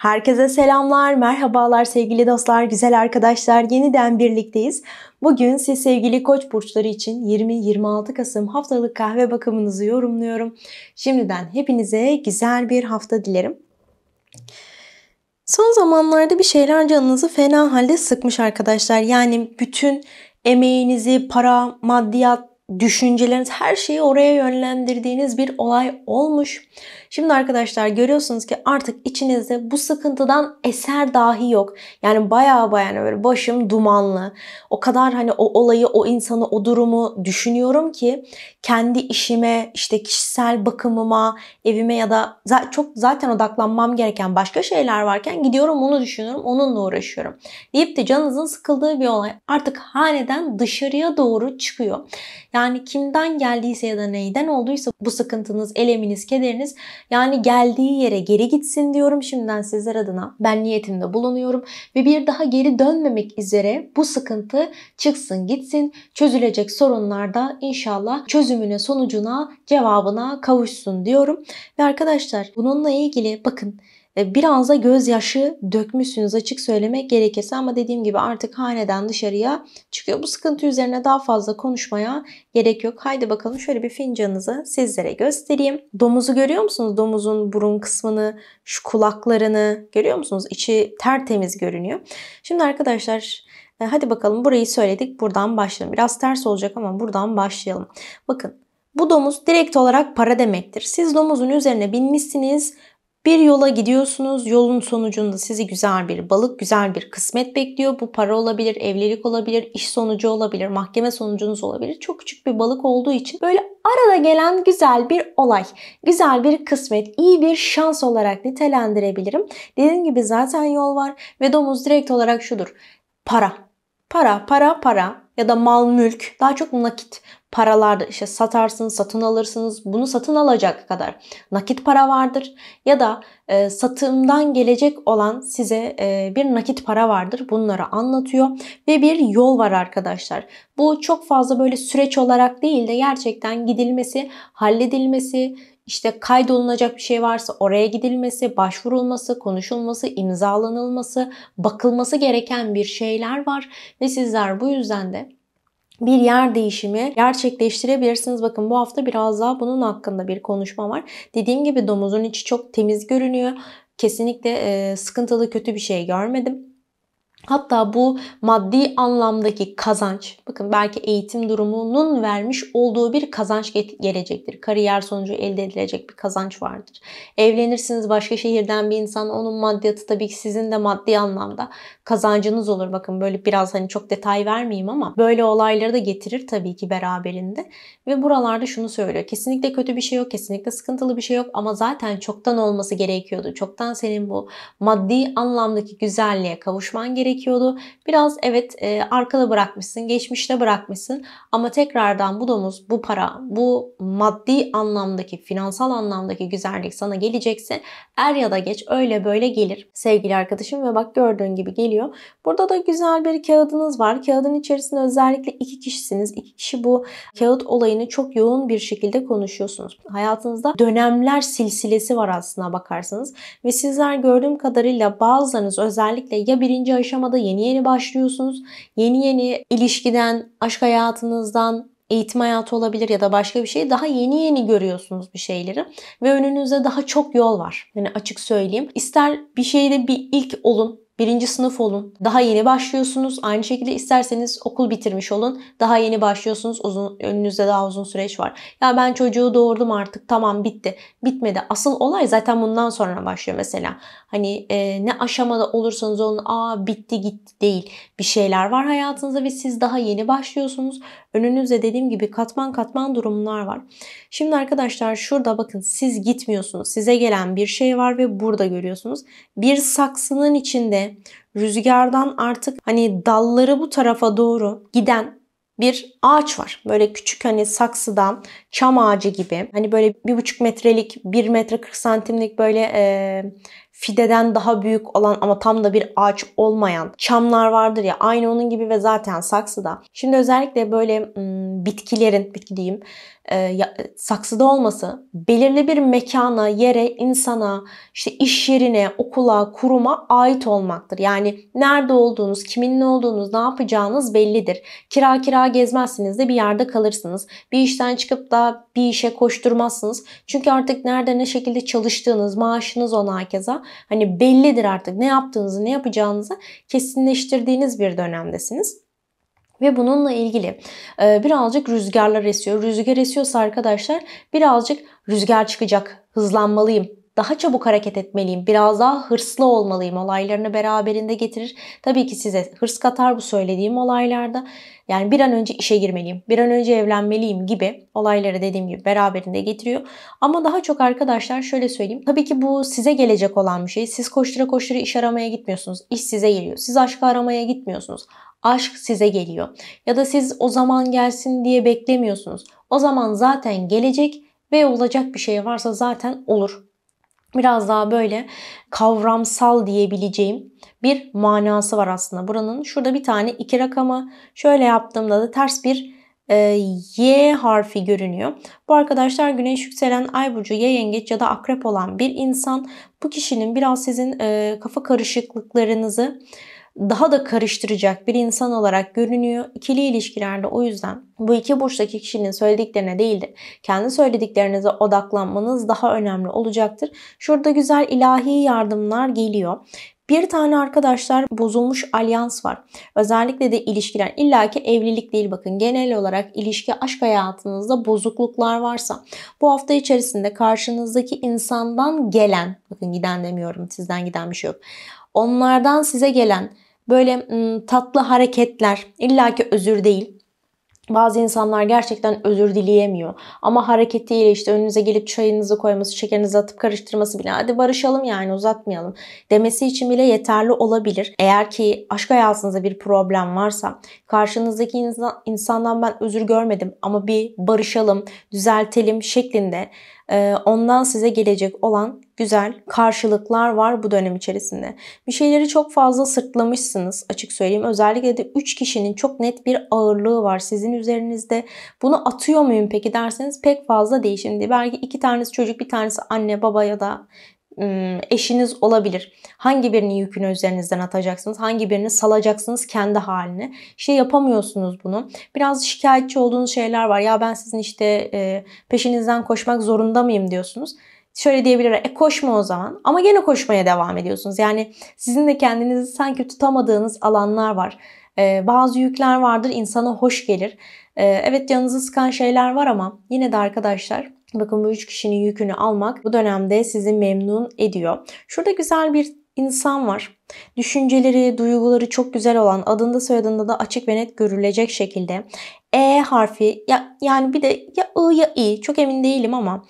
Herkese selamlar, merhabalar sevgili dostlar, güzel arkadaşlar. Yeniden birlikteyiz. Bugün siz sevgili koç burçları için 20-26 Kasım haftalık kahve bakımınızı yorumluyorum. Şimdiden hepinize güzel bir hafta dilerim. Son zamanlarda bir şeyler canınızı fena halde sıkmış arkadaşlar. Yani bütün emeğinizi, para, maddiyat, düşünceleriniz her şeyi oraya yönlendirdiğiniz bir olay olmuş. Şimdi arkadaşlar görüyorsunuz ki artık içinizde bu sıkıntıdan eser dahi yok. Yani baya baya böyle başım dumanlı. O kadar hani o olayı, o insanı, o durumu düşünüyorum ki kendi işime, işte kişisel bakımıma, evime ya da çok zaten odaklanmam gereken başka şeyler varken gidiyorum onu düşünüyorum, onunla uğraşıyorum. Deyip de canınızın sıkıldığı bir olay artık haneden dışarıya doğru çıkıyor. Yani yani kimden geldiyse ya da neyden olduysa bu sıkıntınız, eleminiz, kederiniz yani geldiği yere geri gitsin diyorum şimdiden sizler adına. Ben niyetimde bulunuyorum ve bir daha geri dönmemek üzere bu sıkıntı çıksın gitsin. Çözülecek sorunlarda inşallah çözümüne, sonucuna, cevabına kavuşsun diyorum. Ve arkadaşlar bununla ilgili bakın e, biraz da gözyaşı dökmüşsünüz açık söylemek gerekirse ama dediğim gibi artık haneden dışarıya çıkıyor. Bu sıkıntı üzerine daha fazla konuşmaya gerek yok. Haydi bakalım şöyle bir fincanınızı sizlere göstereyim. Domuzu görüyor musunuz? Domuzun burun kısmını, şu kulaklarını görüyor musunuz? İçi tertemiz görünüyor. Şimdi arkadaşlar e, hadi bakalım burayı söyledik. Buradan başlayalım. Biraz ters olacak ama buradan başlayalım. Bakın bu domuz direkt olarak para demektir. Siz domuzun üzerine binmişsiniz bir yola gidiyorsunuz. Yolun sonucunda sizi güzel bir balık, güzel bir kısmet bekliyor. Bu para olabilir, evlilik olabilir, iş sonucu olabilir, mahkeme sonucunuz olabilir. Çok küçük bir balık olduğu için böyle arada gelen güzel bir olay, güzel bir kısmet, iyi bir şans olarak nitelendirebilirim. Dediğim gibi zaten yol var ve domuz direkt olarak şudur. Para. Para, para, para ya da mal mülk daha çok nakit paralarda işte satarsınız, satın alırsınız. Bunu satın alacak kadar nakit para vardır. Ya da e, satımdan gelecek olan size e, bir nakit para vardır. Bunları anlatıyor ve bir yol var arkadaşlar. Bu çok fazla böyle süreç olarak değil de gerçekten gidilmesi, halledilmesi, işte kaydolunacak bir şey varsa oraya gidilmesi, başvurulması, konuşulması, imzalanılması, bakılması gereken bir şeyler var ve sizler bu yüzden de bir yer değişimi gerçekleştirebilirsiniz. Bakın bu hafta biraz daha bunun hakkında bir konuşma var. Dediğim gibi domuzun içi çok temiz görünüyor. Kesinlikle e, sıkıntılı kötü bir şey görmedim. Hatta bu maddi anlamdaki kazanç, bakın belki eğitim durumunun vermiş olduğu bir kazanç gelecektir. Kariyer sonucu elde edilecek bir kazanç vardır. Evlenirsiniz başka şehirden bir insan, onun maddiyatı tabii ki sizin de maddi anlamda kazancınız olur. Bakın böyle biraz hani çok detay vermeyeyim ama böyle olayları da getirir tabii ki beraberinde. Ve buralarda şunu söylüyor. Kesinlikle kötü bir şey yok, kesinlikle sıkıntılı bir şey yok ama zaten çoktan olması gerekiyordu. Çoktan senin bu maddi anlamdaki güzelliğe kavuşman gerekiyordu gerekiyordu. Biraz evet e, arkada bırakmışsın, geçmişte bırakmışsın ama tekrardan bu domuz, bu para, bu maddi anlamdaki, finansal anlamdaki güzellik sana gelecekse er ya da geç öyle böyle gelir sevgili arkadaşım ve bak gördüğün gibi geliyor. Burada da güzel bir kağıdınız var. Kağıdın içerisinde özellikle iki kişisiniz. İki kişi bu kağıt olayını çok yoğun bir şekilde konuşuyorsunuz. Hayatınızda dönemler silsilesi var aslına bakarsanız ve sizler gördüğüm kadarıyla bazılarınız özellikle ya birinci aşama aşamada yeni yeni başlıyorsunuz. Yeni yeni ilişkiden, aşk hayatınızdan, eğitim hayatı olabilir ya da başka bir şey daha yeni yeni görüyorsunuz bir şeyleri ve önünüzde daha çok yol var. Yani açık söyleyeyim. İster bir şeyde bir ilk olun, birinci sınıf olun. Daha yeni başlıyorsunuz. Aynı şekilde isterseniz okul bitirmiş olun. Daha yeni başlıyorsunuz. Uzun, önünüzde daha uzun süreç var. Ya ben çocuğu doğurdum artık tamam bitti. Bitmedi. Asıl olay zaten bundan sonra başlıyor mesela. Hani e, ne aşamada olursanız olun aa bitti gitti değil. Bir şeyler var hayatınızda ve siz daha yeni başlıyorsunuz. Önünüzde dediğim gibi katman katman durumlar var. Şimdi arkadaşlar şurada bakın siz gitmiyorsunuz. Size gelen bir şey var ve burada görüyorsunuz. Bir saksının içinde rüzgardan artık hani dalları bu tarafa doğru giden bir ağaç var. Böyle küçük hani saksıdan çam ağacı gibi. Hani böyle bir buçuk metrelik, bir metre kırk santimlik böyle e, fideden daha büyük olan ama tam da bir ağaç olmayan çamlar vardır ya aynı onun gibi ve zaten saksıda. Şimdi özellikle böyle hmm, bitkilerin, bitki diyeyim, e, saksıda olması belirli bir mekana, yere, insana, işte iş yerine, okula, kuruma ait olmaktır. Yani nerede olduğunuz, kimin ne olduğunuz, ne yapacağınız bellidir. Kira kira gezmezsiniz de bir yerde kalırsınız. Bir işten çıkıp da bir işe koşturmazsınız. Çünkü artık nerede ne şekilde çalıştığınız, maaşınız ona herkese hani bellidir artık ne yaptığınızı ne yapacağınızı kesinleştirdiğiniz bir dönemdesiniz. Ve bununla ilgili e, birazcık rüzgarlar esiyor. Rüzgar esiyorsa arkadaşlar birazcık rüzgar çıkacak hızlanmalıyım daha çabuk hareket etmeliyim. Biraz daha hırslı olmalıyım. Olaylarını beraberinde getirir. Tabii ki size hırs katar bu söylediğim olaylarda. Yani bir an önce işe girmeliyim, bir an önce evlenmeliyim gibi olayları dediğim gibi beraberinde getiriyor. Ama daha çok arkadaşlar şöyle söyleyeyim. Tabii ki bu size gelecek olan bir şey. Siz koştura koştura iş aramaya gitmiyorsunuz. İş size geliyor. Siz aşkı aramaya gitmiyorsunuz. Aşk size geliyor. Ya da siz o zaman gelsin diye beklemiyorsunuz. O zaman zaten gelecek ve olacak bir şey varsa zaten olur biraz daha böyle kavramsal diyebileceğim bir manası var aslında. Buranın şurada bir tane iki rakamı şöyle yaptığımda da ters bir e, Y harfi görünüyor. Bu arkadaşlar güneş yükselen ay burcu ya yengeç ya da akrep olan bir insan. Bu kişinin biraz sizin e, kafa karışıklıklarınızı daha da karıştıracak bir insan olarak görünüyor. İkili ilişkilerde o yüzden bu iki burçtaki kişinin söylediklerine değil de kendi söylediklerinize odaklanmanız daha önemli olacaktır. Şurada güzel ilahi yardımlar geliyor. Bir tane arkadaşlar bozulmuş alyans var. Özellikle de ilişkiler illaki evlilik değil bakın genel olarak ilişki aşk hayatınızda bozukluklar varsa bu hafta içerisinde karşınızdaki insandan gelen bakın giden demiyorum sizden giden bir şey yok. Onlardan size gelen böyle tatlı hareketler illaki özür değil bazı insanlar gerçekten özür dileyemiyor. Ama hareketiyle işte önünüze gelip çayınızı koyması, şekerinizi atıp karıştırması bile hadi barışalım yani uzatmayalım demesi için bile yeterli olabilir. Eğer ki aşk hayatınızda bir problem varsa karşınızdaki insan, insandan ben özür görmedim ama bir barışalım, düzeltelim şeklinde ee, ondan size gelecek olan güzel karşılıklar var bu dönem içerisinde. Bir şeyleri çok fazla sırtlamışsınız açık söyleyeyim. Özellikle de 3 kişinin çok net bir ağırlığı var sizin üzerinizde. Bunu atıyor muyum peki derseniz pek fazla değil şimdi. Belki iki tanesi çocuk bir tanesi anne baba ya da Iı, eşiniz olabilir. Hangi birinin yükünü üzerinizden atacaksınız? Hangi birini salacaksınız kendi haline? İşte yapamıyorsunuz bunu. Biraz şikayetçi olduğunuz şeyler var. Ya ben sizin işte ıı, peşinizden koşmak zorunda mıyım diyorsunuz. Şöyle diyebilir, e koşma o zaman. Ama gene koşmaya devam ediyorsunuz. Yani sizin de kendinizi sanki tutamadığınız alanlar var. Bazı yükler vardır, insana hoş gelir. Evet canınızı sıkan şeyler var ama yine de arkadaşlar Bakın bu üç kişinin yükünü almak bu dönemde sizi memnun ediyor. Şurada güzel bir insan var. Düşünceleri, duyguları çok güzel olan, adında soyadında da açık ve net görülecek şekilde. E harfi, ya, yani bir de ya I ya I, çok emin değilim ama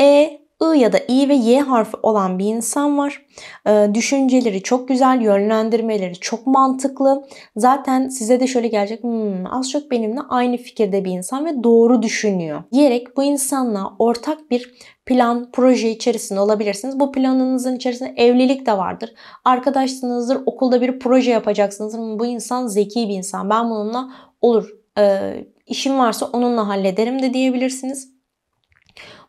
E I ya da I ve Y harfi olan bir insan var. E, düşünceleri çok güzel, yönlendirmeleri çok mantıklı. Zaten size de şöyle gelecek, hmm, az çok benimle aynı fikirde bir insan ve doğru düşünüyor diyerek bu insanla ortak bir plan, proje içerisinde olabilirsiniz. Bu planınızın içerisinde evlilik de vardır. Arkadaşsınızdır, okulda bir proje yapacaksınız. bu insan zeki bir insan, ben bununla olur, e, işim varsa onunla hallederim de diyebilirsiniz.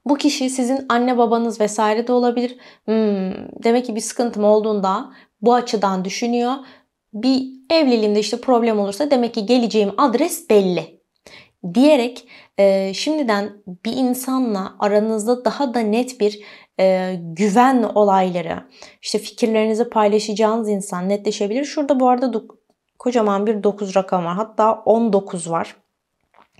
Bu kişi sizin anne babanız vesaire de olabilir. Hmm, demek ki bir sıkıntım olduğunda bu açıdan düşünüyor. Bir evliliğimde işte problem olursa demek ki geleceğim adres belli diyerek e, şimdiden bir insanla aranızda daha da net bir e, güven olayları, işte fikirlerinizi paylaşacağınız insan netleşebilir. Şurada bu arada kocaman bir 9 rakam var. Hatta 19 var.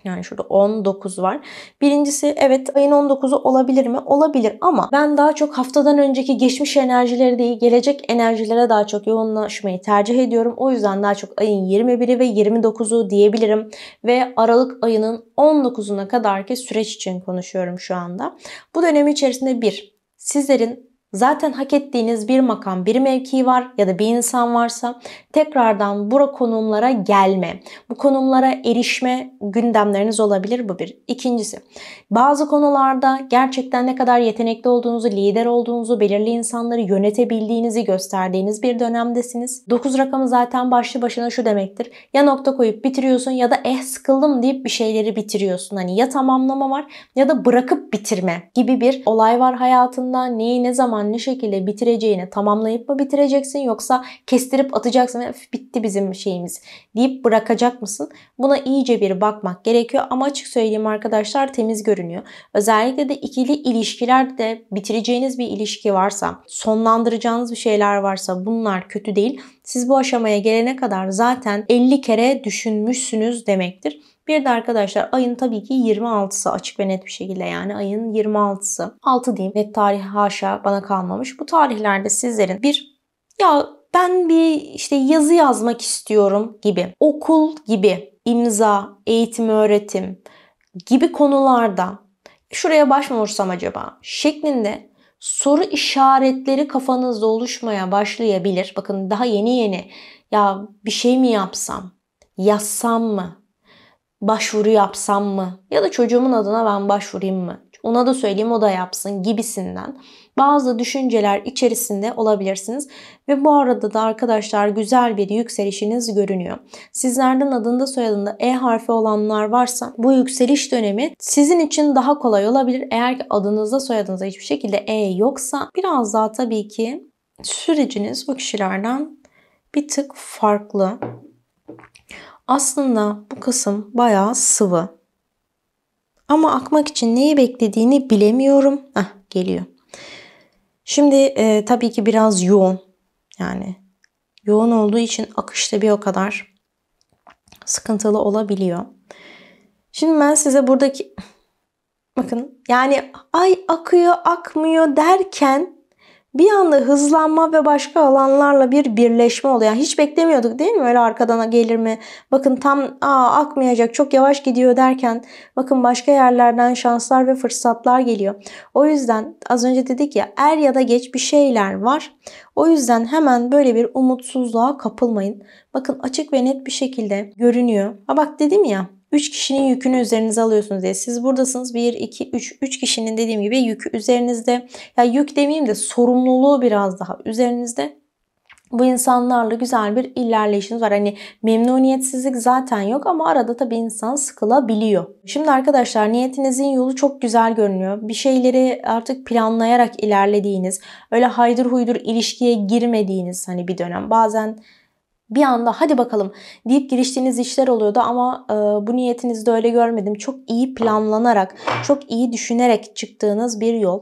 Yani şurada 19 var. Birincisi evet ayın 19'u olabilir mi? Olabilir ama ben daha çok haftadan önceki geçmiş enerjileri değil gelecek enerjilere daha çok yoğunlaşmayı tercih ediyorum. O yüzden daha çok ayın 21'i ve 29'u diyebilirim ve Aralık ayının 19'una kadarki süreç için konuşuyorum şu anda. Bu dönemi içerisinde bir sizlerin zaten hak ettiğiniz bir makam, bir mevki var ya da bir insan varsa tekrardan bura konumlara gelme, bu konumlara erişme gündemleriniz olabilir bu bir. İkincisi, bazı konularda gerçekten ne kadar yetenekli olduğunuzu, lider olduğunuzu, belirli insanları yönetebildiğinizi gösterdiğiniz bir dönemdesiniz. 9 rakamı zaten başlı başına şu demektir. Ya nokta koyup bitiriyorsun ya da eh sıkıldım deyip bir şeyleri bitiriyorsun. Hani ya tamamlama var ya da bırakıp bitirme gibi bir olay var hayatında. Neyi ne zaman zaman ne şekilde bitireceğini tamamlayıp mı bitireceksin yoksa kestirip atacaksın bitti bizim şeyimiz deyip bırakacak mısın? Buna iyice bir bakmak gerekiyor ama açık söyleyeyim arkadaşlar temiz görünüyor. Özellikle de ikili ilişkilerde bitireceğiniz bir ilişki varsa, sonlandıracağınız bir şeyler varsa bunlar kötü değil. Siz bu aşamaya gelene kadar zaten 50 kere düşünmüşsünüz demektir. Bir de arkadaşlar ayın tabii ki 26'sı açık ve net bir şekilde yani ayın 26'sı. 6 diyeyim net tarih haşa bana kalmamış. Bu tarihlerde sizlerin bir ya ben bir işte yazı yazmak istiyorum gibi, okul gibi, imza, eğitim, öğretim gibi konularda şuraya baş mı başvursam acaba şeklinde soru işaretleri kafanızda oluşmaya başlayabilir. Bakın daha yeni yeni ya bir şey mi yapsam, yazsam mı başvuru yapsam mı? Ya da çocuğumun adına ben başvurayım mı? Ona da söyleyeyim o da yapsın gibisinden bazı düşünceler içerisinde olabilirsiniz. Ve bu arada da arkadaşlar güzel bir yükselişiniz görünüyor. Sizlerden adında soyadında E harfi olanlar varsa bu yükseliş dönemi sizin için daha kolay olabilir. Eğer ki adınızda soyadınızda hiçbir şekilde E yoksa biraz daha tabii ki süreciniz o kişilerden bir tık farklı. Aslında bu kısım bayağı sıvı. Ama akmak için neyi beklediğini bilemiyorum. Ah geliyor. Şimdi e, tabii ki biraz yoğun. Yani yoğun olduğu için akışta bir o kadar sıkıntılı olabiliyor. Şimdi ben size buradaki bakın yani ay akıyor akmıyor derken bir anda hızlanma ve başka alanlarla bir birleşme oluyor. Yani hiç beklemiyorduk değil mi? Öyle arkadan gelir mi? Bakın tam aa, akmayacak çok yavaş gidiyor derken bakın başka yerlerden şanslar ve fırsatlar geliyor. O yüzden az önce dedik ya er ya da geç bir şeyler var. O yüzden hemen böyle bir umutsuzluğa kapılmayın. Bakın açık ve net bir şekilde görünüyor. Ha bak dedim ya 3 kişinin yükünü üzerinize alıyorsunuz diye. Siz buradasınız 1, 2, 3. 3 kişinin dediğim gibi yükü üzerinizde. Ya yük demeyeyim de sorumluluğu biraz daha üzerinizde bu insanlarla güzel bir ilerleyişiniz var. Hani memnuniyetsizlik zaten yok ama arada tabii insan sıkılabiliyor. Şimdi arkadaşlar niyetinizin yolu çok güzel görünüyor. Bir şeyleri artık planlayarak ilerlediğiniz, öyle haydır huydur ilişkiye girmediğiniz hani bir dönem. Bazen bir anda hadi bakalım deyip giriştiğiniz işler oluyordu ama e, bu niyetinizde öyle görmedim. Çok iyi planlanarak, çok iyi düşünerek çıktığınız bir yol.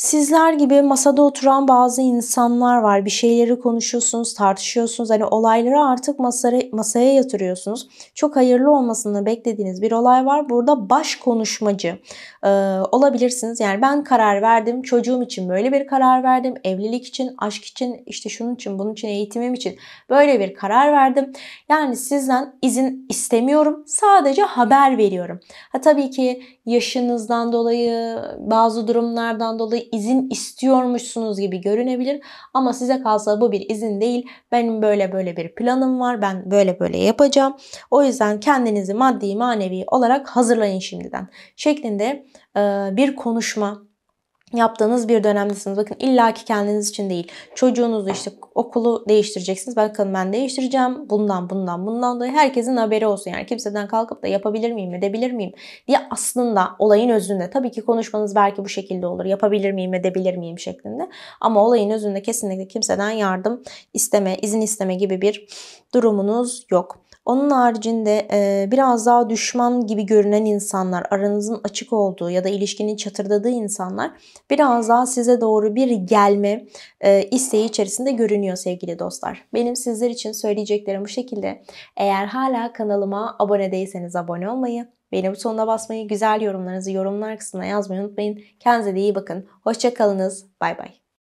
Sizler gibi masada oturan bazı insanlar var. Bir şeyleri konuşuyorsunuz, tartışıyorsunuz. Hani olayları artık masaya, masaya yatırıyorsunuz. Çok hayırlı olmasını beklediğiniz bir olay var. Burada baş konuşmacı e, olabilirsiniz. Yani ben karar verdim. Çocuğum için böyle bir karar verdim. Evlilik için, aşk için, işte şunun için, bunun için, eğitimim için böyle bir karar verdim. Yani sizden izin istemiyorum. Sadece haber veriyorum. Ha tabii ki yaşınızdan dolayı, bazı durumlardan dolayı izin istiyormuşsunuz gibi görünebilir ama size kalsa bu bir izin değil. Benim böyle böyle bir planım var. Ben böyle böyle yapacağım. O yüzden kendinizi maddi manevi olarak hazırlayın şimdiden şeklinde bir konuşma yaptığınız bir dönemdesiniz. Bakın illaki kendiniz için değil. Çocuğunuzu işte okulu değiştireceksiniz. Bakın ben değiştireceğim. Bundan bundan bundan dolayı herkesin haberi olsun. Yani kimseden kalkıp da yapabilir miyim edebilir miyim diye aslında olayın özünde. Tabii ki konuşmanız belki bu şekilde olur. Yapabilir miyim edebilir miyim şeklinde. Ama olayın özünde kesinlikle kimseden yardım isteme, izin isteme gibi bir durumunuz yok. Onun haricinde e, biraz daha düşman gibi görünen insanlar, aranızın açık olduğu ya da ilişkinin çatırdadığı insanlar biraz daha size doğru bir gelme e, isteği içerisinde görünüyor sevgili dostlar. Benim sizler için söyleyeceklerim bu şekilde. Eğer hala kanalıma abone değilseniz abone olmayı, beğeni butonuna basmayı, güzel yorumlarınızı yorumlar kısmına yazmayı unutmayın. Kendinize iyi bakın. Hoşçakalınız. Bay bay.